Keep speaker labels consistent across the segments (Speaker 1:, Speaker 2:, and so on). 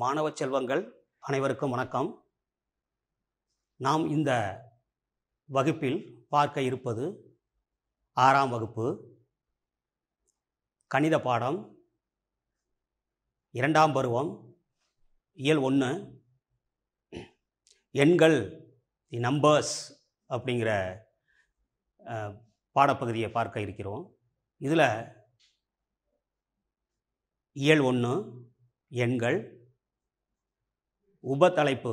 Speaker 1: மாணவ செல்வங்கள் அனைவருக்கும் வணக்கம் நாம் இந்த வகுப்பில் பார்க்க இருப்பது ஆறாம் வகுப்பு கணித பாடம் இரண்டாம் பருவம் இயல் ஒன்று எண்கள் தி நம்பர்ஸ் அப்படிங்கிற பாடப்பகுதியை பார்க்க இருக்கிறோம் இதில் இயல் ஒன்று எண்கள் உபத்தலைப்பு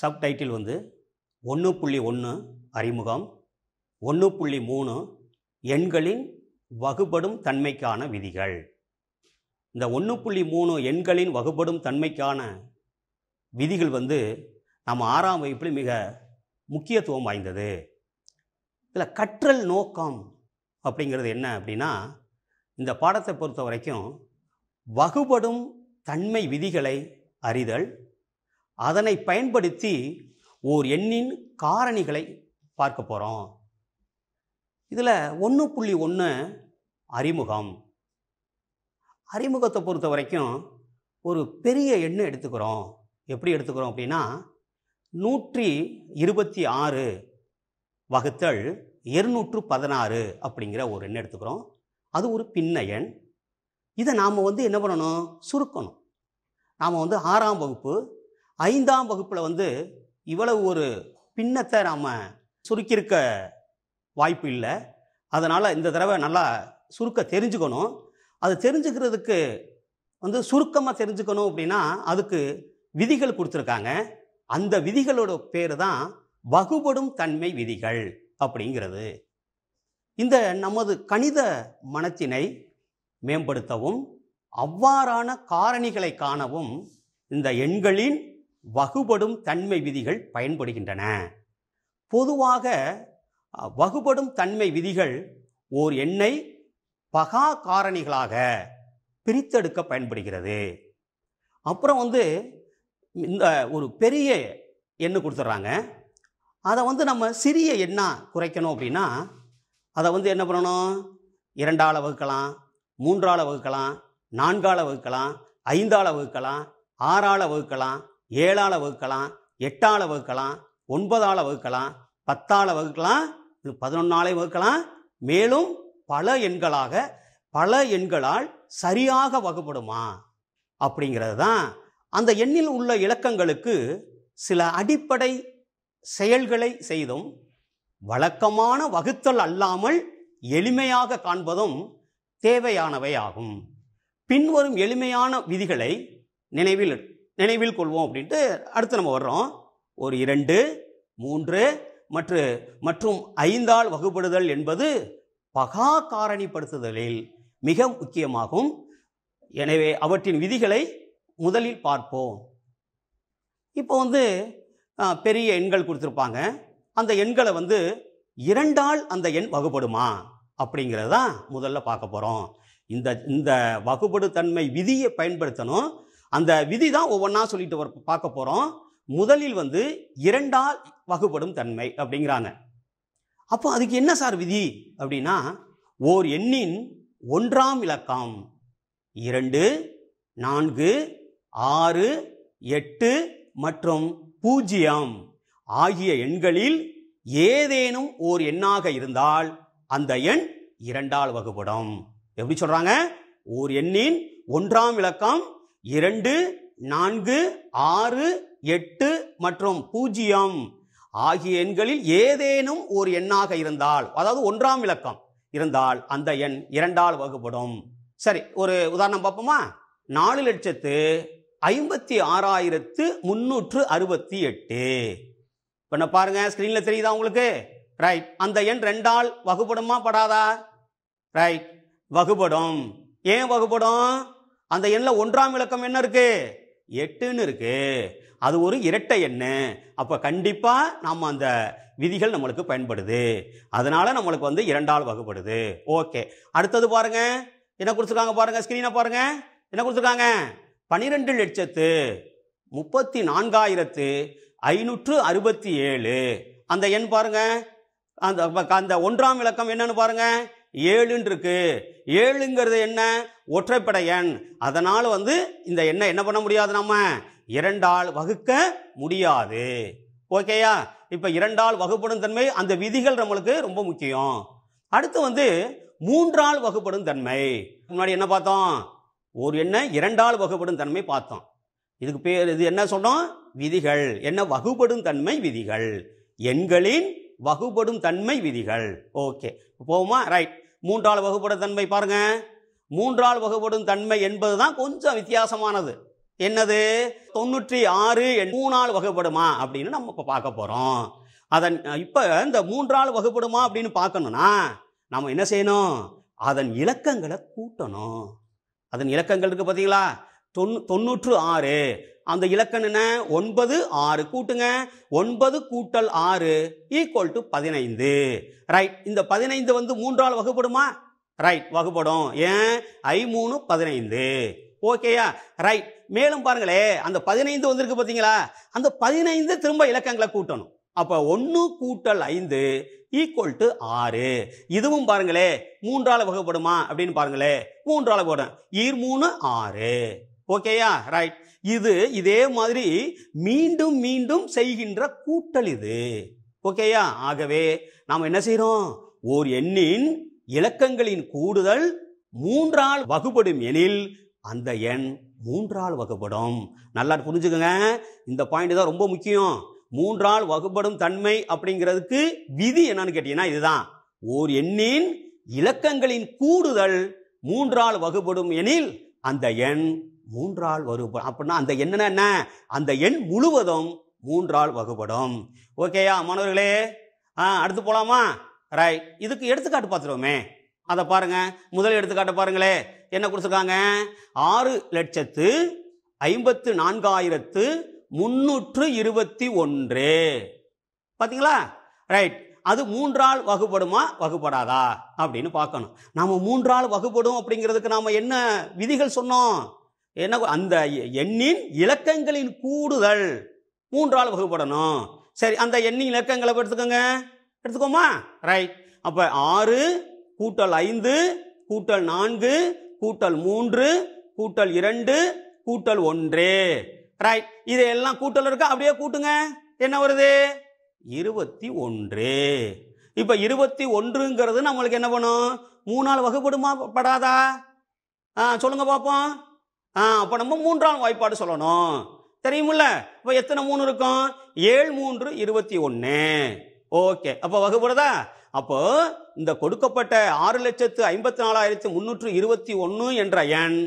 Speaker 1: சப்டைட்டில் வந்து ஒன்று புள்ளி ஒன்று அறிமுகம் ஒன்று புள்ளி மூணு எண்களின் வகுபடும் தன்மைக்கான விதிகள் இந்த ஒன்று புள்ளி மூணு எண்களின் வகுபடும் தன்மைக்கான விதிகள் வந்து நம்ம ஆறாம் வகுப்பில் மிக முக்கியத்துவம் வாய்ந்தது இதில் கற்றல் நோக்கம் அப்படிங்கிறது என்ன அப்படின்னா இந்த பாடத்தை பொறுத்த வரைக்கும் வகுபடும் தன்மை விதிகளை அறிதல் அதனை பயன்படுத்தி ஓர் எண்ணின் காரணிகளை பார்க்க போகிறோம் இதில் ஒன்று புள்ளி ஒன்று அறிமுகம் அறிமுகத்தை பொறுத்த வரைக்கும் ஒரு பெரிய எண்ணை எடுத்துக்கிறோம் எப்படி எடுத்துக்கிறோம் அப்படின்னா நூற்றி இருபத்தி ஆறு வகுத்தல் இருநூற்று பதினாறு அப்படிங்கிற ஒரு எண்ணை எடுத்துக்கிறோம் அது ஒரு பின்ன எண் இதை நாம் வந்து என்ன பண்ணணும் சுருக்கணும் நாம் வந்து ஆறாம் வகுப்பு ஐந்தாம் வகுப்பில் வந்து இவ்வளவு ஒரு பின்னத்தை நாம் சுருக்கியிருக்க வாய்ப்பு இல்லை அதனால் இந்த தடவை நல்லா சுருக்க தெரிஞ்சுக்கணும் அது தெரிஞ்சுக்கிறதுக்கு வந்து சுருக்கமாக தெரிஞ்சுக்கணும் அப்படின்னா அதுக்கு விதிகள் கொடுத்துருக்காங்க அந்த விதிகளோட பேர் தான் வகுபடும் தன்மை விதிகள் அப்படிங்கிறது இந்த நமது கணித மனத்தினை மேம்படுத்தவும் அவ்வாறான காரணிகளை காணவும் இந்த எண்களின் வகுபடும் தன்மை விதிகள் பயன்படுகின்றன பொதுவாக வகுபடும் தன்மை விதிகள் ஓர் எண்ணை பகா காரணிகளாக பிரித்தெடுக்க பயன்படுகிறது அப்புறம் வந்து இந்த ஒரு பெரிய எண்ணு கொடுத்துட்றாங்க அதை வந்து நம்ம சிறிய எண்ணாக குறைக்கணும் அப்படின்னா அதை வந்து என்ன பண்ணணும் இரண்டால் வகுக்கலாம் மூன்றால் வகுக்கலாம் நான்கால் வகுக்கலாம் ஐந்தால் வகுக்கலாம் ஆறால் வகுக்கலாம் ஏழால் வகுக்கலாம் எட்டால் வகுக்கலாம் ஒன்பதால் வகுக்கலாம் பத்தால் வகுக்கலாம் பதினொன்னாலே வகுக்கலாம் மேலும் பல எண்களாக பல எண்களால் சரியாக வகுப்படுமா அப்படிங்கிறது தான் அந்த எண்ணில் உள்ள இலக்கங்களுக்கு சில அடிப்படை செயல்களை செய்தும் வழக்கமான வகுத்தல் அல்லாமல் எளிமையாக காண்பதும் தேவையானவை ஆகும் பின்வரும் எளிமையான விதிகளை நினைவில் நினைவில் கொள்வோம் அப்படின்ட்டு அடுத்து நம்ம வர்றோம் ஒரு இரண்டு மூன்று மற்று மற்றும் ஐந்தால் வகுப்படுதல் என்பது பகா காரணிப்படுத்துதலில் மிக முக்கியமாகும் எனவே அவற்றின் விதிகளை முதலில் பார்ப்போம் இப்போ வந்து பெரிய எண்கள் கொடுத்துருப்பாங்க அந்த எண்களை வந்து இரண்டால் அந்த எண் வகுப்படுமா அப்படிங்கிறதான் முதல்ல பார்க்க போகிறோம் இந்த இந்த வகுப்படுத்தன்மை விதியை பயன்படுத்தணும் அந்த விதி தான் ஒவ்வொன்றா சொல்லிட்டு ஒரு பார்க்க போகிறோம் முதலில் வந்து இரண்டால் வகுப்படும் தன்மை அப்படிங்கிறாங்க அப்போ அதுக்கு என்ன சார் விதி அப்படின்னா ஓர் எண்ணின் ஒன்றாம் இலக்கம் இரண்டு நான்கு ஆறு எட்டு மற்றும் பூஜ்ஜியம் ஆகிய எண்களில் ஏதேனும் ஓர் எண்ணாக இருந்தால் அந்த எண் இரண்டால் வகுப்படும் எப்படி சொல்றாங்க ஓர் எண்ணின் ஒன்றாம் இலக்கம் இரண்டு நான்கு ஆறு எட்டு மற்றும் பூஜ்ஜியம் ஆகிய எண்களில் ஏதேனும் ஒரு எண்ணாக இருந்தால் அதாவது ஒன்றாம் விளக்கம் இருந்தால் அந்த எண் இரண்டால் வகுப்படும் சரி ஒரு உதாரணம் பார்ப்போமா நாலு லட்சத்து ஐம்பத்தி ஆறாயிரத்து முன்னூற்று அறுபத்தி எட்டு இப்போ பாருங்க ஸ்க்ரீனில் தெரியுதா உங்களுக்கு ரைட் அந்த எண் ரெண்டால் வகுப்படுமா படாதா ரைட் வகுப்படும் ஏன் வகுப்படும் அந்த எண்ணில் ஒன்றாம் இலக்கம் என்ன இருக்கு எட்டுன்னு இருக்கு அது ஒரு இரட்டை எண்ணு அப்போ கண்டிப்பாக நம்ம அந்த விதிகள் நம்மளுக்கு பயன்படுது அதனால நம்மளுக்கு வந்து இரண்டால் வகுப்படுது ஓகே அடுத்தது பாருங்க என்ன கொடுத்துருக்காங்க பாருங்க ஸ்கிரீனை பாருங்க என்ன கொடுத்துருக்காங்க பனிரெண்டு லட்சத்து முப்பத்தி நான்காயிரத்து ஐநூற்று அறுபத்தி ஏழு அந்த எண் பாருங்க அந்த அந்த ஒன்றாம் இலக்கம் என்னன்னு பாருங்கள் ஏழுன்னு இருக்கு ஏழுங்கிறது என்ன ஒற்றைப்படை எண் அதனால் வந்து இந்த எண்ணை என்ன பண்ண முடியாது நம்ம இரண்டால் வகுக்க முடியாது ஓகேயா இப்போ இரண்டால் வகுப்படும் தன்மை அந்த விதிகள் நம்மளுக்கு ரொம்ப முக்கியம் அடுத்து வந்து மூன்றால் வகுப்படும் தன்மை முன்னாடி என்ன பார்த்தோம் ஒரு எண்ணெய் இரண்டால் வகுப்படும் தன்மை பார்த்தோம் இதுக்கு பேர் இது என்ன சொன்னோம் விதிகள் என்ன வகுப்படும் தன்மை விதிகள் எண்களின் வகுபடும் தன்மை விதிகள் ஓகே போவோமா ரைட் மூன்றால் வகுபடும் தன்மை பாருங்க மூன்றால் வகுபடும் தன்மை என்பது தான் கொஞ்சம் வித்தியாசமானது என்னது தொண்ணூற்றி ஆறு மூணால் வகுப்படுமா அப்படின்னு நம்ம இப்போ பார்க்க போகிறோம் அதன் இப்போ இந்த மூன்றால் வகுபடுமா அப்படின்னு பார்க்கணும்னா நம்ம என்ன செய்யணும் அதன் இலக்கங்களை கூட்டணும் அதன் இலக்கங்கள் இருக்குது பார்த்தீங்களா தொண்ணூ தொண்ணூற்று ஆறு அந்த இலக்கணம் என்ன ஒன்பது ஆறு கூட்டுங்க ஒன்பது கூட்டல் ஆறு ஈக்குவல் டு பதினைந்து ரைட் இந்த பதினைந்து வந்து மூன்றால் வகுப்படுமா ரைட் வகுப்படும் ஏன் ஐ மூணு பதினைந்து ஓகேயா ரைட் மேலும் பாருங்களே அந்த பதினைந்து வந்திருக்கு பார்த்தீங்களா அந்த பதினைந்து திரும்ப இலக்கங்களை கூட்டணும் அப்போ ஒன்று கூட்டல் ஐந்து ஈக்குவல் டு ஆறு இதுவும் பாருங்களே மூன்றால் வகுப்படுமா அப்படின்னு பாருங்களே மூன்றால் போடும் ஈர் மூணு ஆறு ஓகேயா ரைட் இது இதே மாதிரி மீண்டும் மீண்டும் செய்கின்ற கூட்டல் இது ஓகேயா ஆகவே நாம் என்ன செய்கிறோம் ஓர் எண்ணின் இலக்கங்களின் கூடுதல் மூன்றால் வகுபடும் எனில் அந்த எண் மூன்றால் வகுப்படும் நல்லா புரிஞ்சுக்கோங்க இந்த பாயிண்ட் தான் ரொம்ப முக்கியம் மூன்றால் வகுப்படும் தன்மை அப்படிங்கிறதுக்கு விதி என்னன்னு கேட்டீங்கன்னா இதுதான் ஓர் எண்ணின் இலக்கங்களின் கூடுதல் மூன்றால் வகுப்படும் எனில் அந்த எண் மூன்றால் வகுப்படும் அப்படின்னா அந்த என்னன்னா என்ன அந்த எண் முழுவதும் மூன்றால் வகுப்படும் ஓகேயா மாணவர்களே ஆ அடுத்து போகலாமா ரைட் இதுக்கு எடுத்துக்காட்டு பார்த்துருவோமே அதை பாருங்கள் முதல் எடுத்துக்காட்டை பாருங்களே என்ன கொடுத்துருக்காங்க ஆறு லட்சத்து ஐம்பத்து நான்காயிரத்து முன்னூற்று இருபத்தி ஒன்று பார்த்தீங்களா ரைட் அது மூன்றால் வகுப்படுமா வகுப்படாதா அப்படின்னு பார்க்கணும் நாம் மூன்றால் வகுப்படும் அப்படிங்கிறதுக்கு நாம் என்ன விதிகள் சொன்னோம் என்ன அந்த எண்ணின் இலக்கங்களின் கூடுதல் மூன்றால் வகுப்படணும் சரி அந்த எண்ணின் இலக்கங்களை எடுத்துக்கோங்க எடுத்துக்கோமா ரைட் அப்போ ஆறு கூட்டல் ஐந்து கூட்டல் நான்கு கூட்டல் மூன்று கூட்டல் இரண்டு கூட்டல் ஒன்று ரைட் இதையெல்லாம் கூட்டல் இருக்கா அப்படியே கூட்டுங்க என்ன வருது இருபத்தி ஒன்று இப்போ இருபத்தி ஒன்றுங்கிறது நம்மளுக்கு என்ன பண்ணும் மூணால் வகுப்படுமா படாதா ஆ சொல்லுங்க பார்ப்போம் ஆ அப்போ நம்ம மூன்றாம் வாய்ப்பாடு சொல்லணும் தெரியுமில்ல இப்போ எத்தனை மூணு இருக்கும் ஏழு மூன்று இருபத்தி ஒன்று ஓகே அப்போ வகுப்புறதா அப்போ இந்த கொடுக்கப்பட்ட ஆறு லட்சத்து ஐம்பத்தி நாலாயிரத்தி முன்னூற்று இருபத்தி ஒன்று என்ற எண்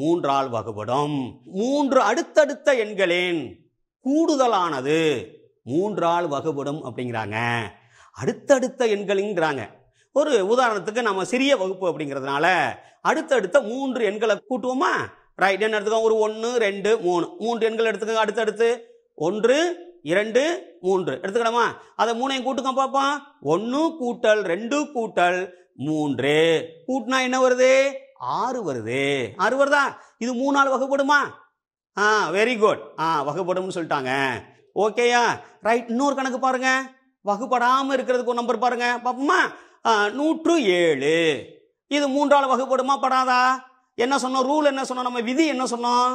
Speaker 1: மூன்றால் வகுப்படும் மூன்று அடுத்தடுத்த எண்களின் கூடுதலானது மூன்றால் வகுப்படும் அப்படிங்கிறாங்க அடுத்தடுத்த எண்களுங்கிறாங்க ஒரு உதாரணத்துக்கு நம்ம சிறிய வகுப்பு அப்படிங்கிறதுனால அடுத்தடுத்த மூன்று எண்களை கூட்டுவோமா ரைட் என்ன எடுத்துக்கோங்க ஒரு ஒன்று ரெண்டு மூணு மூன்று எண்கள் எடுத்துக்கோங்க அடுத்தடுத்து ஒன்று இரண்டு மூன்று எடுத்துக்கணுமா அதை மூணையும் கூட்டுக்கோ பார்ப்போம் ஒன்று கூட்டல் ரெண்டு கூட்டல் மூன்று கூட்டினா என்ன வருது ஆறு வருது ஆறு வருதா இது மூணு நாள் வகைப்படுமா ஆ வெரி குட் ஆ வகைப்படும்னு சொல்லிட்டாங்க ஓகேயா ரைட் இன்னொரு கணக்கு பாருங்க வகுப்படாமல் இருக்கிறதுக்கு ஒரு நம்பர் பாருங்க பார்ப்போமா நூற்று ஏழு இது மூன்றால் வகுப்படுமா படாதா என்ன சொன்னோம் ரூல் என்ன சொன்னோம் நம்ம விதி என்ன சொன்னோம்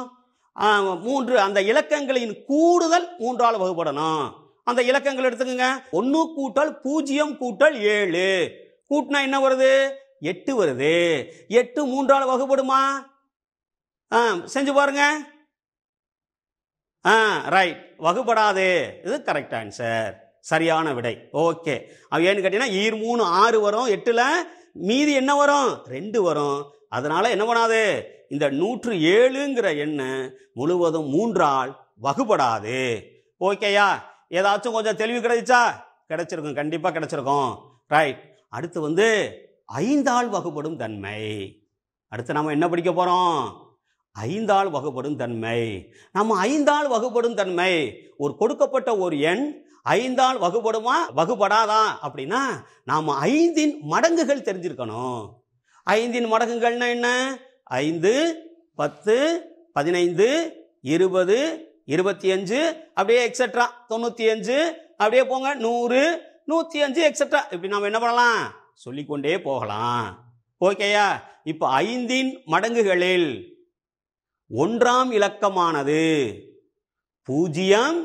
Speaker 1: மூன்று அந்த இலக்கங்களின் கூடுதல் மூன்றால் வகுப்படணும் அந்த இலக்கங்கள் எடுத்துக்கோங்க ஒன்று கூட்டல் பூஜ்ஜியம் கூட்டல் ஏழு கூட்டினா என்ன வருது எட்டு வருது எட்டு மூன்றால் வகுப்படுமா ஆ செஞ்சு பாருங்க ஆ ரைட் வகுப்படாது இது கரெக்ட் ஆன்சர் சரியான விடை ஓகே ஏன்னு கேட்டீங்கன்னா ஈர் மூணு ஆறு வரும் எட்டில் மீதி என்ன வரும் ரெண்டு வரும் அதனால் என்ன பண்ணாது இந்த நூற்று ஏழுங்கிற எண்ணு முழுவதும் மூன்றால் வகுபடாது ஓகேயா ஏதாச்சும் கொஞ்சம் தெளிவு கிடைச்சா கிடைச்சிருக்கும் கண்டிப்பாக கிடைச்சிருக்கும் ரைட் அடுத்து வந்து ஐந்தாள் வகுப்படும் தன்மை அடுத்து நம்ம என்ன படிக்க போகிறோம் ஐந்தாள் வகுப்படும் தன்மை நம்ம ஐந்தாள் வகுப்படும் தன்மை ஒரு கொடுக்கப்பட்ட ஒரு எண் ஐந்தாள் வகுப்படுமா வகுப்படாதா அப்படின்னா நாம் ஐந்தின் மடங்குகள் தெரிஞ்சிருக்கணும் ஐந்தின் மடங்குகள்னா என்ன ஐந்து பத்து பதினைந்து இருபது இருபத்தி அஞ்சு அப்படியே எக்ஸட்ரா தொண்ணூற்றி அஞ்சு அப்படியே போங்க நூறு நூற்றி அஞ்சு எக்ஸட்ரா இப்படி நம்ம என்ன பண்ணலாம் சொல்லிக்கொண்டே போகலாம் ஓகேயா இப்போ ஐந்தின் மடங்குகளில் ஒன்றாம் இலக்கமானது பூஜ்ஜியம்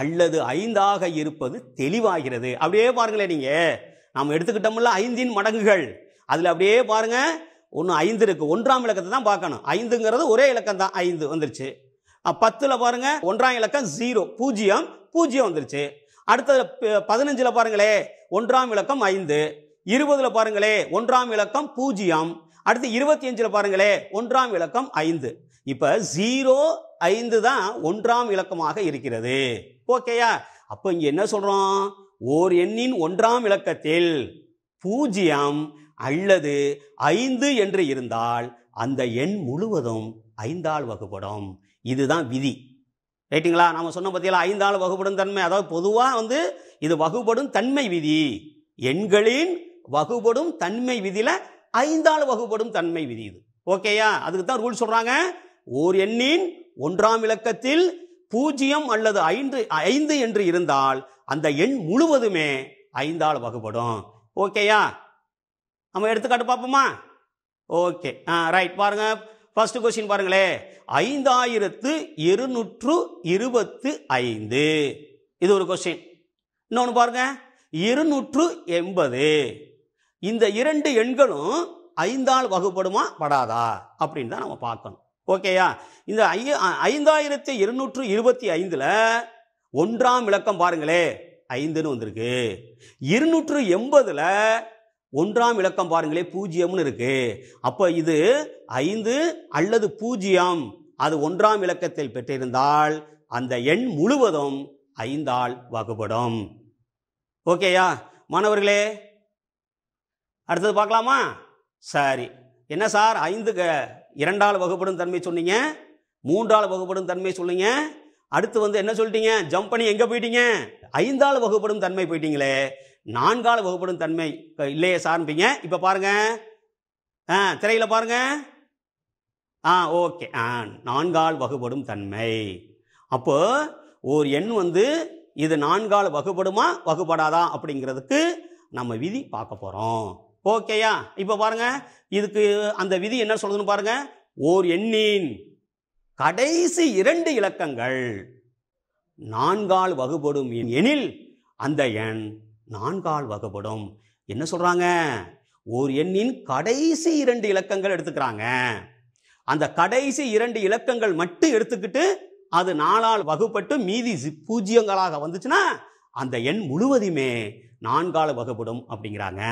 Speaker 1: அல்லது ஐந்தாக இருப்பது தெளிவாகிறது அப்படியே பாருங்களேன் நீங்கள் நாம் எடுத்துக்கிட்டோம்ல ஐந்தின் மடங்குகள் அதில் அப்படியே பாருங்கள் ஒன்று ஐந்து இருக்குது ஒன்றாம் இலக்கத்தை தான் பார்க்கணும் ஐந்துங்கிறது ஒரே இலக்கம் தான் ஐந்து வந்துருச்சு பத்தில் பாருங்கள் ஒன்றாம் இலக்கம் ஜீரோ பூஜ்ஜியம் பூஜ்ஜியம் வந்துருச்சு அடுத்தது பதினஞ்சில் பாருங்களே ஒன்றாம் இலக்கம் ஐந்து இருபதில் பாருங்களே ஒன்றாம் இலக்கம் பூஜ்ஜியம் அடுத்து இருபத்தி அஞ்சில் பாருங்களே ஒன்றாம் இலக்கம் ஐந்து இப்போ ஜீரோ ஐந்து தான் ஒன்றாம் இலக்கமாக இருக்கிறது ஓகேயா அப்போ இங்கே என்ன சொல்கிறோம் ஓர் எண்ணின் ஒன்றாம் இலக்கத்தில் பூஜ்ஜியம் அல்லது ஐந்து என்று இருந்தால் அந்த எண் முழுவதும் ஐந்தால் வகுப்படும் இதுதான் விதி ரைட்டுங்களா நம்ம சொன்ன பார்த்தீங்களா ஐந்தால் வகுப்படும் தன்மை அதாவது பொதுவாக வந்து இது வகுப்படும் தன்மை விதி எண்களின் வகுப்படும் தன்மை விதியில் ஐந்தால் வகுப்படும் தன்மை விதி இது ஓகேயா அதுக்கு தான் ரூல் சொல்கிறாங்க ஓர் எண்ணின் ஒன்றாம் இலக்கத்தில் பூஜ்ஜியம் அல்லது ஐந்து ஐந்து என்று இருந்தால் அந்த எண் முழுவதுமே ஐந்தால் வகுப்படும் ஓகேயா நம்ம எடுத்துக்காட்டு பார்ப்போமா ஓகே ஆ ரைட் பாருங்கள் ஃபஸ்ட்டு கொஸ்டின் பாருங்களே ஐந்தாயிரத்து இருநூற்று இருபத்து ஐந்து இது ஒரு கொஸ்டின் இன்னொன்று பாருங்க இருநூற்று எண்பது இந்த இரண்டு எண்களும் ஐந்தால் வகுப்படுமா படாதா அப்படின்னு தான் நம்ம பார்க்கணும் ஓகேயா இந்த ஐ ஐந்தாயிரத்து இருநூற்று இருபத்தி ஐந்தில் ஒன்றாம் விளக்கம் பாருங்களே ஐந்துன்னு வந்திருக்கு இருநூற்று எண்பதில் ஒன்றாம் இலக்கம் பாருங்களே பூஜ்ஜியம்னு இருக்கு அப்போ இது ஐந்து அல்லது பூஜ்ஜியம் அது ஒன்றாம் இலக்கத்தில் பெற்றிருந்தால் அந்த எண் முழுவதும் ஐந்தால் வகுப்படும் ஓகேயா மாணவர்களே அடுத்தது பார்க்கலாமா சரி என்ன சார் ஐந்து இரண்டால் வகுப்படும் தன்மை சொன்னீங்க மூன்றால் வகுப்படும் தன்மை சொல்லுங்க அடுத்து வந்து என்ன சொல்லிட்டீங்க ஜம்ப் பண்ணி எங்கே போயிட்டீங்க ஐந்தால் வகுப்படும் தன்மை போயிட்டீங்களே நான்கால் வகுப்படும் தன்மை இப்போ இல்லையே சார்ம்பிங்க இப்போ பாருங்கள் ஆ திரையில் பாருங்கள் ஆ ஓகே ஆ நான்கால் வகுப்படும் தன்மை அப்போ ஒரு எண் வந்து இது நான்கால் வகுப்படுமா வகுப்படாதா அப்படிங்கிறதுக்கு நம்ம விதி பார்க்க போகிறோம் ஓகேயா இப்போ பாருங்க இதுக்கு அந்த விதி என்ன சொல்லுதுன்னு பாருங்க ஓர் எண்ணின் கடைசி இரண்டு இலக்கங்கள் நான்கால் வகுப்படும் எனில் அந்த எண் நான்கால் வகைப்படும் என்ன சொல்கிறாங்க ஓர் எண்ணின் கடைசி இரண்டு இலக்கங்கள் எடுத்துக்கிறாங்க அந்த கடைசி இரண்டு இலக்கங்கள் மட்டும் எடுத்துக்கிட்டு அது நாலால் வகுப்பட்டு மீதி பூஜ்ஜியங்களாக வந்துச்சுன்னா அந்த எண் முழுவதுமே நான்கால் வகுப்படும் அப்படிங்கிறாங்க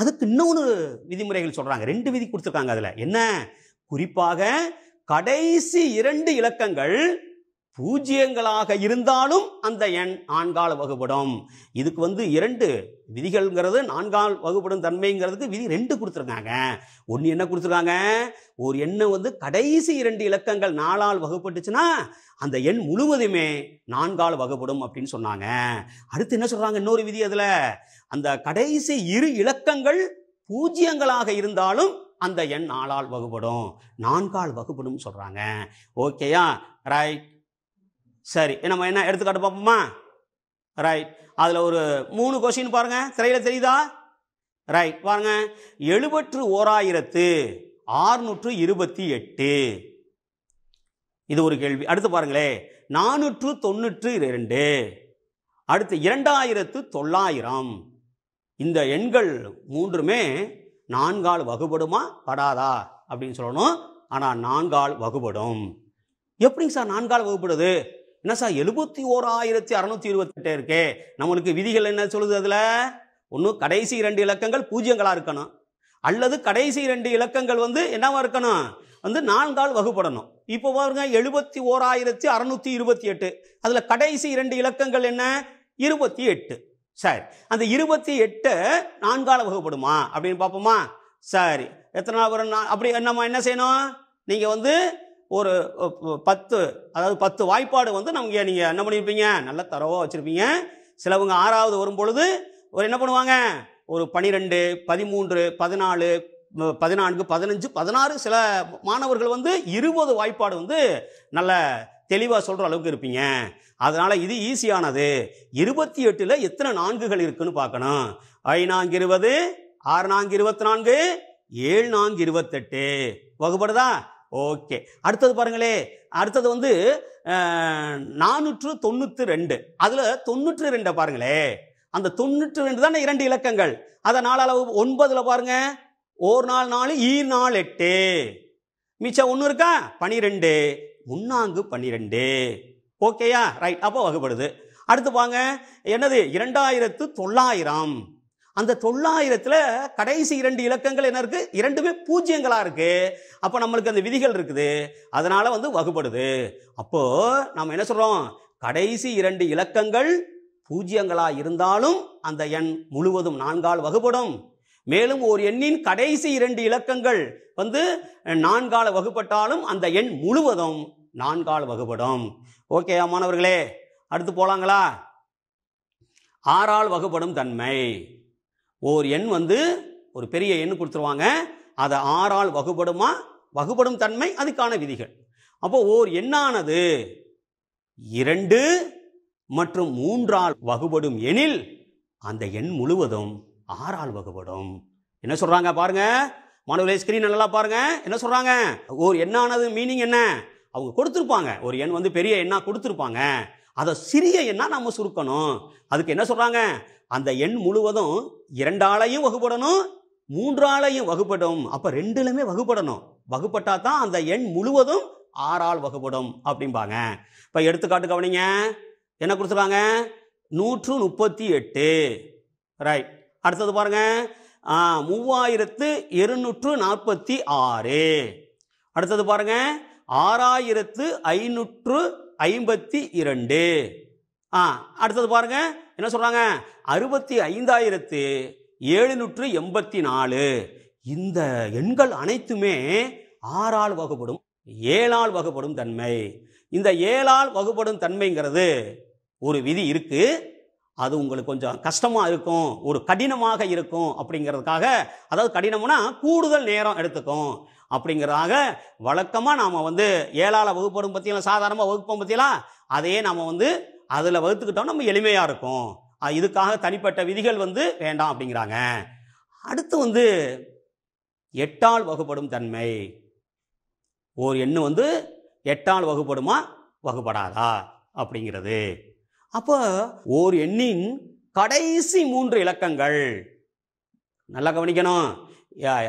Speaker 1: அதுக்கு இன்னொன்று விதிமுறைகள் சொல்கிறாங்க ரெண்டு விதி கொடுத்துருக்காங்க அதில் என்ன குறிப்பாக கடைசி இரண்டு இலக்கங்கள் பூஜ்ஜியங்களாக இருந்தாலும் அந்த எண் நான்கால் வகுப்படும் இதுக்கு வந்து இரண்டு விதிகள்ங்கிறது நான்கால் வகுப்படும் தன்மைங்கிறதுக்கு விதி ரெண்டு கொடுத்துருக்காங்க ஒன்று என்ன கொடுத்துருக்காங்க ஒரு எண்ணை வந்து கடைசி இரண்டு இலக்கங்கள் நாலால் வகுப்பட்டுச்சுன்னா அந்த எண் முழுவதுமே நான்கால் வகுப்படும் அப்படின்னு சொன்னாங்க அடுத்து என்ன சொல்கிறாங்க இன்னொரு விதி அதில் அந்த கடைசி இரு இலக்கங்கள் பூஜ்ஜியங்களாக இருந்தாலும் அந்த எண் நாலால் வகுப்படும் நான்கால் வகுப்படும் சொல்கிறாங்க ஓகேயா ரைட் சரி நம்ம என்ன எடுத்துக்காட்டு பார்ப்போமா ரைட் அதில் ஒரு மூணு கொஷின் பாருங்கள் திரையில் தெரியுதா ரைட் பாருங்க எழுபற்று ஓராயிரத்து ஆறுநூற்று இருபத்தி எட்டு இது ஒரு கேள்வி அடுத்து பாருங்களே நானூற்று தொண்ணூற்று இரண்டு அடுத்து இரண்டாயிரத்து தொள்ளாயிரம் இந்த எண்கள் மூன்றுமே நான்கால் வகுபடுமா படாதா அப்படின்னு சொல்லணும் ஆனால் நான்கால் வகுபடும் எப்படிங்க சார் நான்கால் வகுப்படுது என்ன சார் எழுபத்தி ஓராயிரத்தி அறநூற்றி இருபத்தெட்டு இருக்கே நம்மளுக்கு விதிகள் என்ன சொல்லுது அதில் ஒன்று கடைசி இரண்டு இலக்கங்கள் பூஜ்ஜியங்களாக இருக்கணும் அல்லது கடைசி இரண்டு இலக்கங்கள் வந்து என்னவா இருக்கணும் வந்து நான்கால் வகுப்படணும் இப்போ பாருங்க எழுபத்தி ஓராயிரத்தி அறநூற்றி இருபத்தி எட்டு அதில் கடைசி இரண்டு இலக்கங்கள் என்ன இருபத்தி எட்டு சரி அந்த இருபத்தி எட்டு நான்கால் வகுப்படுமா அப்படின்னு பார்ப்போமா சரி எத்தனை வரும் அப்படி என்னம்மா என்ன செய்யணும் நீங்கள் வந்து ஒரு பத்து அதாவது பத்து வாய்ப்பாடு வந்து நமக்கு நீங்கள் என்ன பண்ணியிருப்பீங்க நல்ல தரவாக வச்சுருப்பீங்க சிலவங்க ஆறாவது வரும் பொழுது ஒரு என்ன பண்ணுவாங்க ஒரு பனிரெண்டு பதிமூன்று பதினாலு பதினான்கு பதினஞ்சு பதினாறு சில மாணவர்கள் வந்து இருபது வாய்ப்பாடு வந்து நல்ல தெளிவாக சொல்கிற அளவுக்கு இருப்பீங்க அதனால் இது ஈஸியானது இருபத்தி எட்டில் எத்தனை நான்குகள் இருக்குன்னு பார்க்கணும் ஐநான்கு இருபது ஆறு நான்கு இருபத்தி நான்கு ஏழு நான்கு இருபத்தெட்டு வகுப்படுதா ஓகே அடுத்தது பாருங்களே அடுத்தது வந்து நானூற்று தொண்ணூற்றி ரெண்டு அதில் தொண்ணூற்றி ரெண்டை பாருங்களே அந்த தொண்ணூற்றி ரெண்டு தானே இரண்டு இலக்கங்கள் அதை நாலளவு ஒன்பதில் பாருங்க ஒரு நாள் நாலு ஈ நாள் எட்டு மிச்சம் ஒன்று இருக்கா பனிரெண்டு முன்னாங்கு பன்னிரெண்டு ஓகேயா ரைட் அப்போ வகுப்படுது அடுத்து பாங்க என்னது இரண்டாயிரத்து தொள்ளாயிரம் அந்த தொள்ளாயிரத்தில் கடைசி இரண்டு இலக்கங்கள் என்ன இருக்குது இரண்டுமே பூஜ்ஜியங்களாக இருக்குது அப்போ நம்மளுக்கு அந்த விதிகள் இருக்குது அதனால் வந்து வகுப்படுது அப்போது நம்ம என்ன சொல்கிறோம் கடைசி இரண்டு இலக்கங்கள் பூஜ்ஜியங்களாக இருந்தாலும் அந்த எண் முழுவதும் நான்கால் வகுப்படும் மேலும் ஒரு எண்ணின் கடைசி இரண்டு இலக்கங்கள் வந்து நான்கால் வகுப்பட்டாலும் அந்த எண் முழுவதும் நான்கால் வகுப்படும் ஓகே மாணவர்களே அடுத்து போலாங்களா ஆறால் வகுப்படும் தன்மை ஓர் எண் வந்து ஒரு பெரிய எண் கொடுத்துருவாங்க அதை ஆறால் வகுபடுமா வகுபடும் தன்மை அதுக்கான விதிகள் அப்போ ஓர் எண்ணானது இரண்டு மற்றும் மூன்றால் வகுபடும் எனில் அந்த எண் முழுவதும் ஆறால் வகுபடும் என்ன சொல்றாங்க பாருங்க மாணவர்களை ஸ்கிரீன் நல்லா பாருங்க என்ன சொல்றாங்க ஓர் எண்ணானது மீனிங் என்ன அவங்க கொடுத்துருப்பாங்க ஒரு எண் வந்து பெரிய எண்ணா கொடுத்துருப்பாங்க அதை சிறிய எண்ணாக நம்ம சுருக்கணும் அதுக்கு என்ன சொல்கிறாங்க அந்த எண் முழுவதும் இரண்டாலையும் வகுப்படணும் மூன்றாலையும் வகுப்படும் அப்போ ரெண்டுலுமே வகுப்படணும் வகுப்பட்டா தான் அந்த எண் முழுவதும் ஆறால் வகுப்படும் அப்படிம்பாங்க இப்போ எடுத்துக்காட்டு கவனிங்க என்ன கொடுத்துருக்காங்க நூற்று முப்பத்தி எட்டு ரைட் அடுத்தது பாருங்க மூவாயிரத்து இருநூற்று நாற்பத்தி ஆறு அடுத்தது பாருங்க ஆறாயிரத்து ஐநூற்று ஐம்பத்தி இரண்டு ஆ அடுத்தது பாருங்க என்ன சொல்கிறாங்க அறுபத்தி ஐந்தாயிரத்து எழுநூற்று எண்பத்தி நாலு இந்த எண்கள் அனைத்துமே ஆறால் வகுப்படும் ஏழால் வகுப்படும் தன்மை இந்த ஏழால் வகுப்படும் தன்மைங்கிறது ஒரு விதி இருக்குது அது உங்களுக்கு கொஞ்சம் கஷ்டமாக இருக்கும் ஒரு கடினமாக இருக்கும் அப்படிங்கிறதுக்காக அதாவது கடினம்னா கூடுதல் நேரம் எடுத்துக்கும் அப்படிங்கிறதாக வழக்கமாக நாம் வந்து ஏழால் வகுப்படும் பற்றியெல்லாம் சாதாரணமாக வகுப்போம் பற்றியெல்லாம் அதையே நாம் வந்து அதில் வகுத்துக்கிட்டோம் நம்ம எளிமையாக இருக்கும் இதுக்காக தனிப்பட்ட விதிகள் வந்து வேண்டாம் அப்படிங்கிறாங்க அடுத்து வந்து எட்டால் வகுப்படும் தன்மை ஓர் எண்ணு வந்து எட்டால் வகுப்படுமா வகுப்படாதா அப்படிங்கிறது அப்போ ஓர் எண்ணின் கடைசி மூன்று இலக்கங்கள் நல்லா கவனிக்கணும்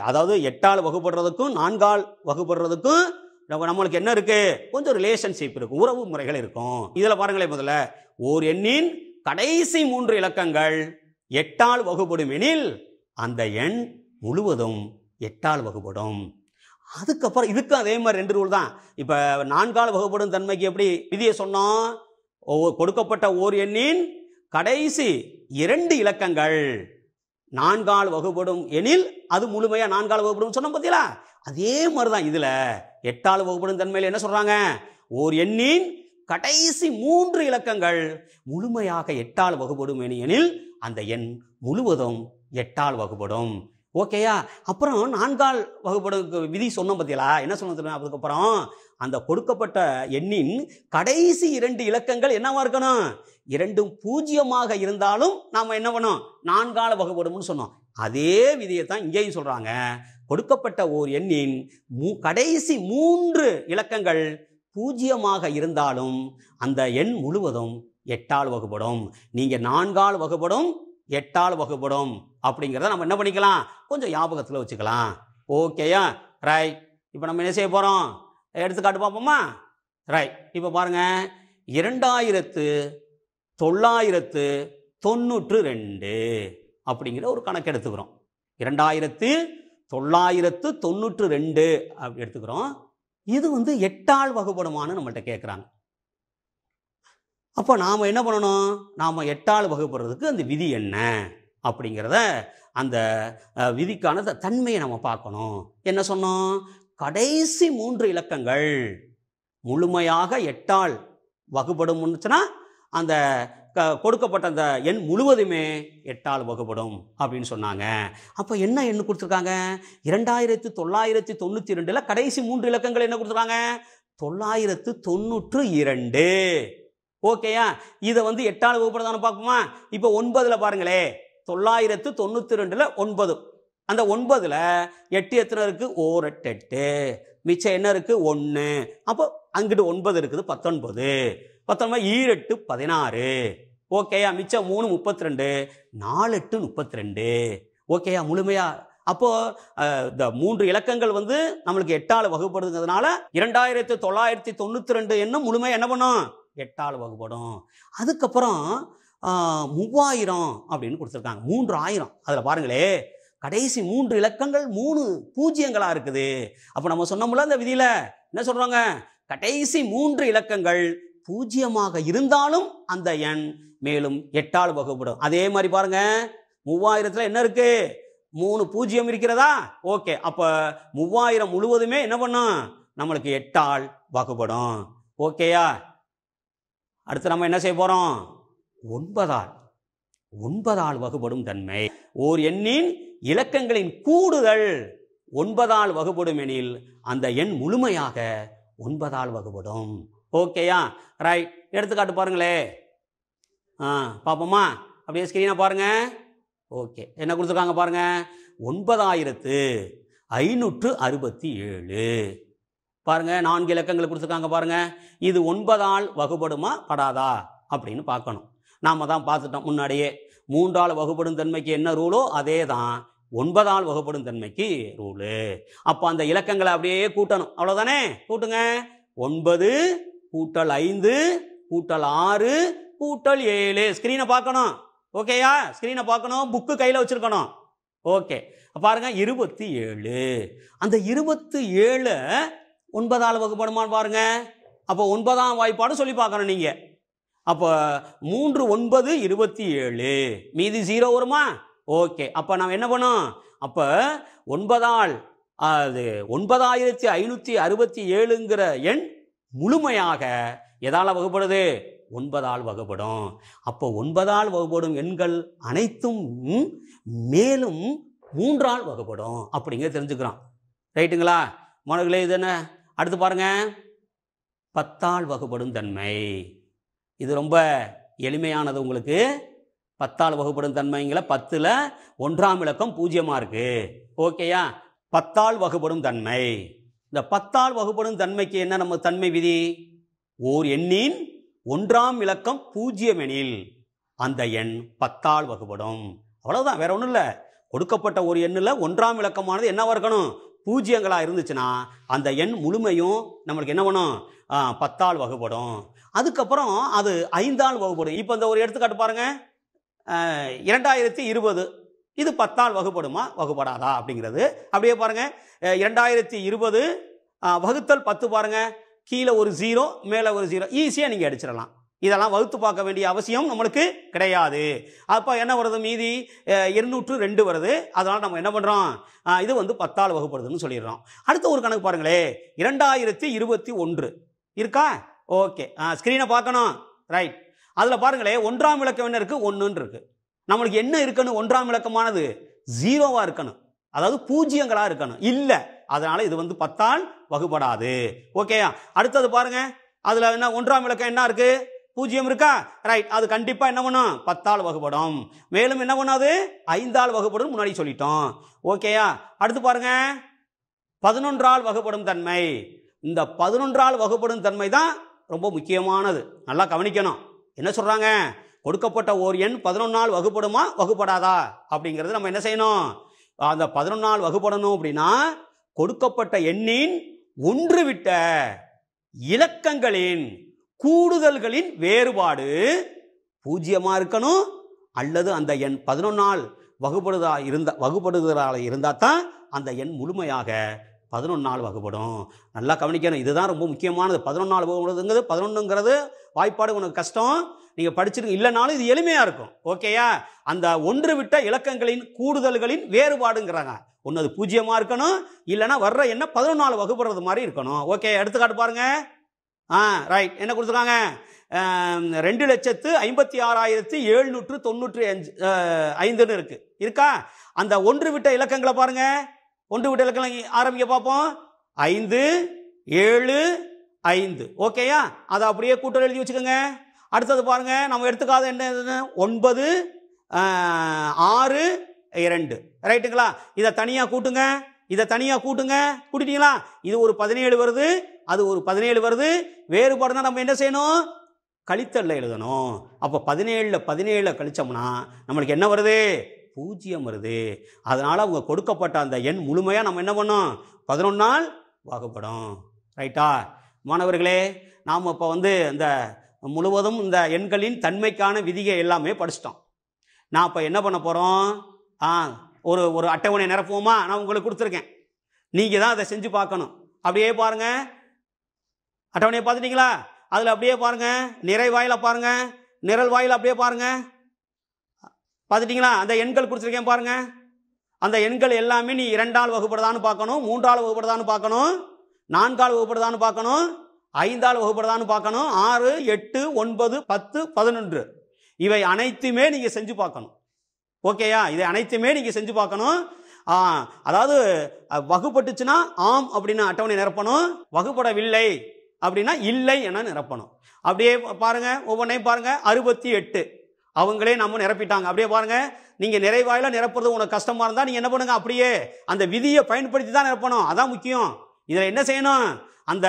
Speaker 1: அதாவது எட்டால் வகுப்படுறதுக்கும் நான்கால் வகுப்படுறதுக்கும் நம்ம நம்மளுக்கு என்ன இருக்குது கொஞ்சம் ரிலேஷன்ஷிப் இருக்கும் உறவு முறைகள் இருக்கும் இதில் பாருங்களேன் முதல்ல ஓர் எண்ணின் கடைசி மூன்று இலக்கங்கள் எட்டால் வகுப்படும் எனில் அந்த எண் முழுவதும் எட்டால் வகுப்படும் அதுக்கப்புறம் இதுக்கும் அதே மாதிரி ரெண்டு ரூல் தான் இப்போ நான்கால் வகுப்படும் தன்மைக்கு எப்படி விதியை சொன்னோம் கொடுக்கப்பட்ட ஓர் எண்ணின் கடைசி இரண்டு இலக்கங்கள் நான்கால் வகுப்படும் எனில் அது முழுமையாக நான்கால் வகுப்படும் சொன்னோம் பார்த்தீங்களா அதே மாதிரி தான் இதில் எட்டால் வகுப்படும் தன்மையில் என்ன சொல்கிறாங்க ஓர் எண்ணின் கடைசி மூன்று இலக்கங்கள் முழுமையாக எட்டால் வகுப்படும் எனில் அந்த எண் முழுவதும் எட்டால் வகுப்படும் ஓகேயா அப்புறம் நான்கால் வகுப்படும் விதி சொன்னோம் பார்த்தீங்களா என்ன சொன்னோம் அதுக்கப்புறம் அந்த கொடுக்கப்பட்ட எண்ணின் கடைசி இரண்டு இலக்கங்கள் என்னவா இருக்கணும் இரண்டும் பூஜ்ஜியமாக இருந்தாலும் நாம் என்ன பண்ணோம் நான்கால வகுப்படும்னு சொன்னோம் அதே விதியை தான் இங்கேயும் சொல்கிறாங்க கொடுக்கப்பட்ட ஓர் எண்ணின் மூ கடைசி மூன்று இலக்கங்கள் பூஜ்ஜியமாக இருந்தாலும் அந்த எண் முழுவதும் எட்டால் வகுப்படும் நீங்கள் நான்கால் வகுப்படும் எட்டால் வகுப்படும் அப்படிங்கிறத நம்ம என்ன பண்ணிக்கலாம் கொஞ்சம் ஞாபகத்தில் வச்சுக்கலாம் ஓகேயா ரைட் இப்போ நம்ம என்ன செய்ய போகிறோம் எடுத்துக்காட்டு பார்ப்போமா ரைட் இப்போ பாருங்கள் இரண்டாயிரத்து தொள்ளாயிரத்து தொண்ணூற்று ரெண்டு அப்படிங்கிற ஒரு கணக்கு எடுத்துக்கிறோம் இரண்டாயிரத்து தொள்ளாயிரத்து தொண்ணூற்று ரெண்டு அப்படி எடுத்துக்கிறோம் இது வந்து எட்டால் வகுப்படுமான்னு நம்மள்கிட்ட கேட்குறாங்க அப்போ நாம் என்ன பண்ணணும் நாம் எட்டால் வகுப்படுறதுக்கு அந்த விதி என்ன அப்படிங்கிறத அந்த விதிக்கான தன்மையை நம்ம பார்க்கணும் என்ன சொன்னோம் கடைசி மூன்று இலக்கங்கள் முழுமையாக எட்டால் வகுப்படும் முன்னுச்சுன்னா அந்த கொடுக்கப்பட்ட அந்த எண் முழுவதுமே எட்டால் வகுப்படும் அப்படின்னு சொன்னாங்க அப்போ என்ன எண் கொடுத்துருக்காங்க இரண்டாயிரத்தி தொள்ளாயிரத்தி தொண்ணூற்றி ரெண்டில் கடைசி மூன்று இலக்கங்கள் என்ன கொடுத்துருக்காங்க தொள்ளாயிரத்து தொண்ணூற்று இரண்டு ஓகேயா இதை வந்து எட்டாவது வகுப்பில் தானே பார்ப்போமா இப்போ ஒன்பதில் பாருங்களே தொள்ளாயிரத்து தொண்ணூற்றி ரெண்டில் ஒன்பது அந்த ஒன்பதில் எட்டு எத்தனை இருக்குது ஓர் எட்டு எட்டு மிச்சம் என்ன இருக்குது ஒன்று அப்போ அங்கிட்டு ஒன்பது இருக்குது பத்தொன்பது பத்தொன்பது ஈரெட்டு பதினாறு ஓகேயா மிச்சம் மூணு முப்பத்தி ரெண்டு நாலு எட்டு முப்பத்தி ரெண்டு ஓகேயா முழுமையா அப்போது இந்த மூன்று இலக்கங்கள் வந்து நம்மளுக்கு எட்டால் வகுப்படுதுங்கிறதுனால இரண்டாயிரத்தி தொள்ளாயிரத்தி தொண்ணூற்றி ரெண்டு என்ன முழுமையாக என்ன பண்ணும் எட்டால் வகுப்படும் அதுக்கப்புறம் மூவாயிரம் அப்படின்னு கொடுத்துருக்காங்க மூன்று ஆயிரம் அதில் பாருங்களே கடைசி மூன்று இலக்கங்கள் மூணு பூஜ்ஜியங்களாக இருக்குது அப்போ நம்ம சொன்னோம்ல அந்த விதியில் என்ன சொல்கிறாங்க கடைசி மூன்று இலக்கங்கள் பூஜ்ஜியமாக இருந்தாலும் அந்த எண் மேலும் எட்டால் வகுப்படும் அதே மாதிரி பாருங்க மூவாயிரத்தில் என்ன இருக்குது மூணு பூஜ்ஜியம் இருக்கிறதா ஓகே அப்போ மூவாயிரம் முழுவதுமே என்ன பண்ணும் நம்மளுக்கு எட்டால் வகுப்படும் ஓகேயா அடுத்து நம்ம என்ன செய்ய போகிறோம் ஒன்பதால் ஒன்பதால் வகுபடும் தன்மை ஓர் எண்ணின் இலக்கங்களின் கூடுதல் ஒன்பதால் வகுபடும் எனில் அந்த எண் முழுமையாக ஒன்பதால் வகுபடும் ஓகேயா ரைட் எடுத்துக்காட்டு பாருங்களே ஆ பார்ப்போமா அப்படியே ஸ்க்ரீனை பாருங்கள் ஓகே என்ன கொடுத்துருக்காங்க பாருங்கள் ஒன்பதாயிரத்து ஐநூற்று அறுபத்தி ஏழு பாருங்கள் நான்கு இலக்கங்கள் கொடுத்துருக்காங்க பாருங்கள் இது ஒன்பதால் வகுபடுமா படாதா அப்படின்னு பார்க்கணும் நாம் தான் பார்த்துட்டோம் முன்னாடியே மூன்றால் வகுப்படும் தன்மைக்கு என்ன ரூலோ அதே தான் ஒன்பதால் வகுப்படும் தன்மைக்கு ரூலு அப்போ அந்த இலக்கங்களை அப்படியே கூட்டணும் அவ்வளோதானே கூட்டுங்க ஒன்பது கூட்டல் ஐந்து கூட்டல் ஆறு கூட்டல் ஏழு ஸ்க்ரீனை பார்க்கணும் ஓகேயா ஸ்க்ரீனை பார்க்கணும் புக்கு கையில் வச்சுருக்கணும் ஓகே பாருங்கள் இருபத்தி ஏழு அந்த இருபத்தி ஏழை ஒன்பதால் வகுப்படுமான்னு பாருங்கள் அப்போ ஒன்பதாம் வாய்ப்பாடு சொல்லி பார்க்கணும் நீங்கள் அப்போ மூன்று ஒன்பது இருபத்தி ஏழு மீதி ஜீரோ வருமா ஓகே அப்போ நம்ம என்ன பண்ணோம் அப்போ ஒன்பதால் அது ஒன்பதாயிரத்தி ஐநூற்றி அறுபத்தி ஏழுங்கிற எண் முழுமையாக எதால் வகுப்படுது ஒன்பதால் வகுப்படும் அப்போ ஒன்பதால் வகுப்படும் எண்கள் அனைத்தும் மேலும் மூன்றால் வகுப்படும் அப்படிங்க தெரிஞ்சுக்கிறோம் ரைட்டுங்களா மாணவர்களே இது என்ன அடுத்து பாருங்க பத்தால் வகுப்படும் தன்மை இது ரொம்ப எளிமையானது உங்களுக்கு பத்தால் வகுப்படும் தன்மைங்கள பத்தில் ஒன்றாம் இலக்கம் பூஜ்ஜியமாக இருக்குது ஓகேயா பத்தால் வகுப்படும் தன்மை இந்த பத்தால் வகுப்படும் தன்மைக்கு என்ன நம்ம தன்மை விதி ஓர் எண்ணின் ஒன்றாம் இலக்கம் பூஜ்ஜியம் எனில் அந்த எண் பத்தால் வகுப்படும் அவ்வளோதான் வேற ஒன்றும் இல்லை கொடுக்கப்பட்ட ஒரு எண்ணில் ஒன்றாம் இலக்கமானது என்னவா இருக்கணும் பூஜ்ஜியங்களாக இருந்துச்சுன்னா அந்த எண் முழுமையும் நம்மளுக்கு என்ன பண்ணும் பத்தால் வகுப்படும் அதுக்கப்புறம் அது ஐந்தால் வகுப்படும் இப்போ இந்த ஒரு எடுத்துக்காட்டு பாருங்கள் இரண்டாயிரத்தி இருபது இது பத்தால் வகுப்படுமா வகுப்படாதா அப்படிங்கிறது அப்படியே பாருங்கள் இரண்டாயிரத்தி இருபது வகுத்தல் பத்து பாருங்கள் கீழே ஒரு ஜீரோ மேலே ஒரு ஜீரோ ஈஸியாக நீங்கள் அடிச்சிடலாம் இதெல்லாம் வகுத்து பார்க்க வேண்டிய அவசியம் நம்மளுக்கு கிடையாது அப்போ என்ன வருது மீதி இருநூற்று ரெண்டு வருது அதனால் நம்ம என்ன பண்ணுறோம் இது வந்து பத்தால் வகுப்படுதுன்னு சொல்லிடுறோம் அடுத்த ஒரு கணக்கு பாருங்களே இரண்டாயிரத்தி இருபத்தி ஒன்று இருக்கா ஓகே ஸ்க்ரீனை பார்க்கணும் ரைட் அதில் பாருங்களேன் ஒன்றாம் இலக்கம் என்ன இருக்குது ஒன்றுன்னு இருக்குது நம்மளுக்கு என்ன இருக்கணும் ஒன்றாம் இலக்கமானது ஜீரோவாக இருக்கணும் அதாவது பூஜ்ஜியங்களாக இருக்கணும் இல்லை அதனால் இது வந்து பத்தால் வகுப்படாது ஓகேயா அடுத்தது பாருங்கள் அதில் என்ன ஒன்றாம் இலக்கம் என்ன இருக்குது பூஜ்ஜியம் இருக்கா ரைட் அது கண்டிப்பாக என்ன பண்ணும் பத்தால் வகுப்படும் மேலும் என்ன பண்ணாது ஐந்தால் வகுப்படும் முன்னாடி சொல்லிட்டோம் ஓகேயா அடுத்து பாருங்க பதினொன்றால் வகுப்படும் தன்மை இந்த பதினொன்றால் வகுப்படும் தன்மை தான் ரொம்ப முக்கியமானது நல்லா கவனிக்கணும் என்ன சொல்கிறாங்க கொடுக்கப்பட்ட ஓர் எண் நாள் வகுப்படுமா வகுப்படாதா அப்படிங்கிறது நம்ம என்ன செய்யணும் அந்த நாள் வகுப்படணும் அப்படின்னா கொடுக்கப்பட்ட எண்ணின் ஒன்றுவிட்ட இலக்கங்களின் கூடுதல்களின் வேறுபாடு பூஜ்ஜியமாக இருக்கணும் அல்லது அந்த எண் பதினொன்னால் வகுப்படுதா இருந்த வகுப்படுதலால் இருந்தால் தான் அந்த எண் முழுமையாக பதினொன்னால் வகுப்படும் நல்லா கவனிக்கணும் இதுதான் ரொம்ப முக்கியமானது பதினொன்னால் வகுப்படுதுங்கிறது பதினொன்றுங்கிறது வாய்ப்பாடு உனக்கு கஷ்டம் நீங்கள் படிச்சிருக்க இல்லைனாலும் இது எளிமையாக இருக்கும் ஓகேயா அந்த ஒன்று விட்ட இலக்கங்களின் கூடுதல்களின் வேறுபாடுங்கிறாங்க ஒன்று அது பூஜ்ஜியமாக இருக்கணும் இல்லைனா வர்ற என்ன பதினொன்னால் வகுப்படுறது மாதிரி இருக்கணும் ஓகே எடுத்துக்காட்டு பாருங்கள் ஆ ரைட் என்ன கொடுத்துருக்காங்க ரெண்டு லட்சத்து ஐம்பத்தி ஆறாயிரத்தி ஏழ்நூற்று தொண்ணூற்றி அஞ்சு ஐந்துன்னு இருக்குது இருக்கா அந்த ஒன்று விட்ட இலக்கங்களை பாருங்கள் ஒன்று விட்ட இலக்கங்களை ஆரம்பிக்க பார்ப்போம் ஐந்து ஏழு ஐந்து ஓகேயா அதை அப்படியே கூட்டல் எழுதி வச்சுக்கோங்க அடுத்தது பாருங்கள் நம்ம எடுத்துக்காத என்ன ஒன்பது ஆறு இரண்டு ரைட்டுங்களா இதை தனியாக கூட்டுங்க இதை தனியாக கூட்டுங்க கூட்டிட்டீங்களா இது ஒரு பதினேழு வருது அது ஒரு பதினேழு வருது வேறுபாடுனா நம்ம என்ன செய்யணும் கழித்தல்ல எழுதணும் அப்போ பதினேழில் பதினேழில் கழித்தோம்னா நம்மளுக்கு என்ன வருது பூஜ்ஜியம் வருது அதனால் அவங்க கொடுக்கப்பட்ட அந்த எண் முழுமையாக நம்ம என்ன பண்ணோம் நாள் வகுப்படும் ரைட்டா மாணவர்களே நாம் இப்போ வந்து இந்த முழுவதும் இந்த எண்களின் தன்மைக்கான விதியை எல்லாமே படிச்சிட்டோம் நான் இப்போ என்ன பண்ண போகிறோம் ஆ ஒரு ஒரு அட்டவணை நிரப்புவோமா நான் உங்களுக்கு கொடுத்துருக்கேன் நீங்கள் தான் அதை செஞ்சு பார்க்கணும் அப்படியே பாருங்கள் அட்டவணையை பார்த்துட்டிங்களா அதில் அப்படியே பாருங்கள் நிறை வாயில் பாருங்கள் நிரல் வாயில் அப்படியே பாருங்கள் பார்த்துட்டிங்களா அந்த எண்கள் குறிச்சிருக்கேன் பாருங்கள் அந்த எண்கள் எல்லாமே நீ இரண்டால் வகுப்படுதான்னு பார்க்கணும் மூன்றால் வகுப்படுதான்னு பார்க்கணும் நான்கால் வகுப்படுதான்னு பார்க்கணும் ஐந்தால் வகுப்படுதான்னு பார்க்கணும் ஆறு எட்டு ஒன்பது பத்து பதினொன்று இவை அனைத்துமே நீங்கள் செஞ்சு பார்க்கணும் ஓகேயா இதை அனைத்துமே நீங்கள் செஞ்சு பார்க்கணும் அதாவது வகுப்பட்டுச்சுன்னா ஆம் அப்படின்னு அட்டவணை நிரப்பணும் வகுப்படவில்லை அப்படின்னா இல்லை என நிரப்பணும் அப்படியே பாருங்கள் ஒவ்வொன்றையும் பாருங்கள் அறுபத்தி எட்டு அவங்களே நம்ம நிரப்பிட்டாங்க அப்படியே பாருங்கள் நீங்கள் நிறைவாயில் நிரப்புறது உனக்கு கஷ்டமாக இருந்தால் நீங்கள் என்ன பண்ணுங்கள் அப்படியே அந்த விதியை பயன்படுத்தி தான் நிரப்பணும் அதான் முக்கியம் இதில் என்ன செய்யணும் அந்த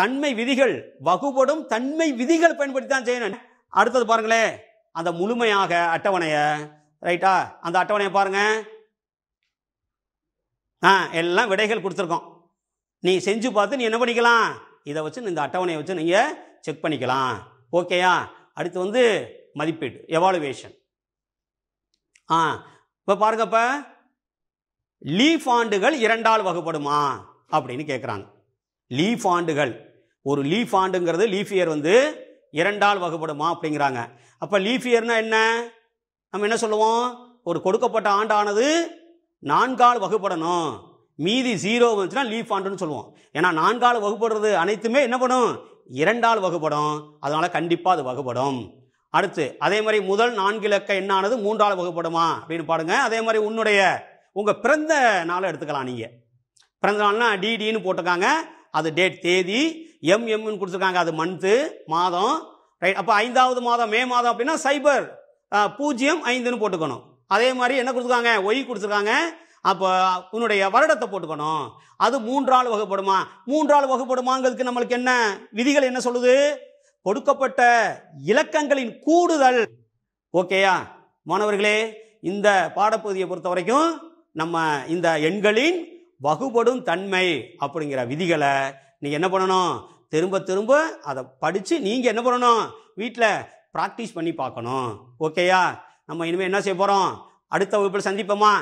Speaker 1: தன்மை விதிகள் வகுபடும் தன்மை விதிகள் பயன்படுத்தி தான் செய்யணும் அடுத்தது பாருங்களேன் அந்த முழுமையாக அட்டவணையை ரைட்டா அந்த அட்டவணையை பாருங்கள் ஆ எல்லாம் விடைகள் கொடுத்துருக்கோம் நீ செஞ்சு பார்த்து நீ என்ன பண்ணிக்கலாம் இதை வச்சு இந்த அட்டவணையை வச்சு நீங்கள் செக் பண்ணிக்கலாம் ஓகேயா அடுத்து வந்து மதிப்பீடு எவாலுவேஷன் ஆ இப்போ பாருங்கப்ப லீஃப் ஆண்டுகள் இரண்டால் வகுப்படுமா அப்படின்னு கேட்குறாங்க லீஃப் ஆண்டுகள் ஒரு லீஃப் ஆண்டுங்கிறது லீஃப் இயர் வந்து இரண்டால் வகுப்படுமா அப்படிங்கிறாங்க அப்போ லீஃப் இயர்னா என்ன நம்ம என்ன சொல்லுவோம் ஒரு கொடுக்கப்பட்ட ஆண்டானது நான்கால் வகுப்படணும் மீதி ஜீரோ வந்துச்சுன்னா லீஃப் ஆண்டுன்னு சொல்லுவோம் ஏன்னா நான்கால் வகுப்படுறது அனைத்துமே என்ன பண்ணும் இரண்டால் வகுப்படும் அதனால் கண்டிப்பாக அது வகுப்படும் அடுத்து அதே மாதிரி முதல் நான்கு இலக்க என்னானது மூன்றால் வகுப்படுமா அப்படின்னு பாருங்க அதே மாதிரி உன்னுடைய உங்கள் பிறந்த நாளை எடுத்துக்கலாம் நீங்கள் பிறந்த நாள்னா டிடின்னு போட்டிருக்காங்க அது டேட் தேதி எம் எம்னு கொடுத்துருக்காங்க அது மந்த்து மாதம் ரைட் அப்போ ஐந்தாவது மாதம் மே மாதம் அப்படின்னா சைபர் பூஜ்ஜியம் ஐந்துன்னு போட்டுக்கணும் அதே மாதிரி என்ன கொடுத்துருக்காங்க ஒய் கொடுத்துருக்காங்க அப்போ உன்னுடைய வருடத்தை போட்டுக்கணும் அது மூன்றால் வகுப்படுமா மூன்றால் வகுப்படுமாங்கிறதுக்கு நம்மளுக்கு என்ன விதிகள் என்ன சொல்லுது கொடுக்கப்பட்ட இலக்கங்களின் கூடுதல் ஓகேயா மாணவர்களே இந்த பாடப்பகுதியை பொறுத்த வரைக்கும் நம்ம இந்த எண்களின் வகுபடும் தன்மை அப்படிங்கிற விதிகளை நீங்கள் என்ன பண்ணணும் திரும்ப திரும்ப அதை படித்து நீங்கள் என்ன பண்ணணும் வீட்டில் ப்ராக்டிஸ் பண்ணி பார்க்கணும் ஓகேயா நம்ம இனிமேல் என்ன செய்ய போகிறோம் அடுத்த வகுப்பில் சந்திப்போமா